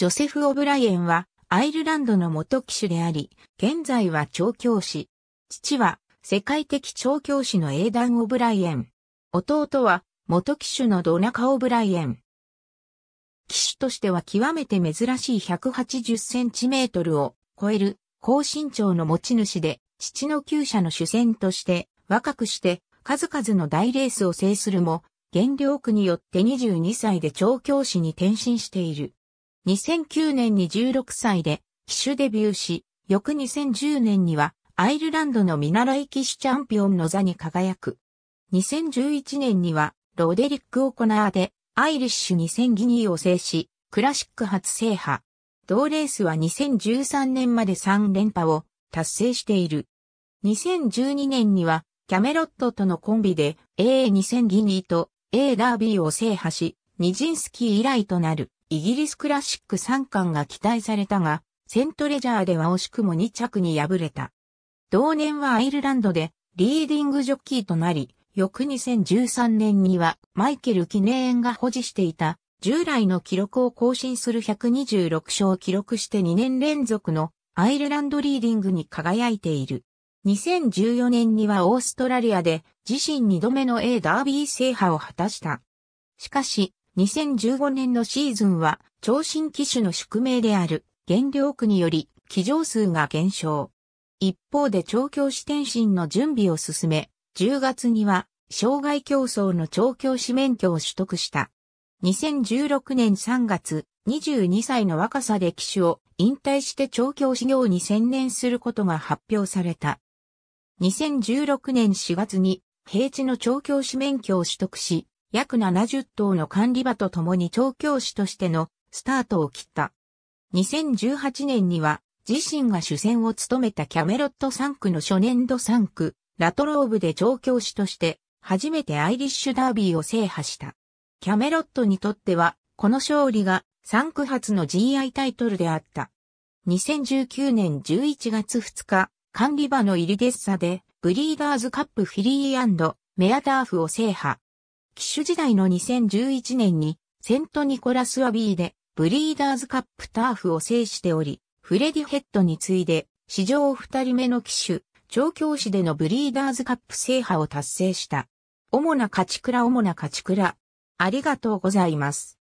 ジョセフ・オブライエンはアイルランドの元騎手であり、現在は調教師。父は世界的調教師の英断オブライエン。弟は元騎手のドナカ・オブライエン。騎手としては極めて珍しい180センチメートルを超える高身長の持ち主で、父の厩舎の主戦として若くして数々の大レースを制するも、原料区によって22歳で調教師に転身している。2009年に16歳で騎手デビューし、翌2010年にはアイルランドの見習い騎手チャンピオンの座に輝く。2011年にはロデリック・オコナーでアイリッシュ2000ギニーを制し、クラシック初制覇。同レースは2013年まで3連覇を達成している。2012年にはキャメロットとのコンビで A2000 ギニーと A ダービーを制覇し、ニジンスキー以来となる。イギリスクラシック3冠が期待されたが、セントレジャーでは惜しくも2着に敗れた。同年はアイルランドでリーディングジョッキーとなり、翌2013年にはマイケル・記念が保持していた従来の記録を更新する126勝を記録して2年連続のアイルランドリーディングに輝いている。2014年にはオーストラリアで自身2度目の A ダービー制覇を果たした。しかし、2015年のシーズンは、超新機種の宿命である、原料区により、騎乗数が減少。一方で調教師転身の準備を進め、10月には、障害競争の調教師免許を取得した。2016年3月、22歳の若さで機種を引退して調教師業に専念することが発表された。2016年4月に平地の調教師免許を取得し、約70頭の管理馬と共に調教師としてのスタートを切った。2018年には自身が主戦を務めたキャメロット3区の初年度3区、ラトローブで調教師として初めてアイリッシュダービーを制覇した。キャメロットにとってはこの勝利が3区発の GI タイトルであった。2019年11月2日、管理場のイリデッサでブリーダーズカップフィリーメアターフを制覇。騎手時代の2011年にセントニコラスアビーでブリーダーズカップターフを制しており、フレディヘッドに次いで史上二人目の騎手、調教師でのブリーダーズカップ制覇を達成した。主な勝ち倉主な勝ち倉。ありがとうございます。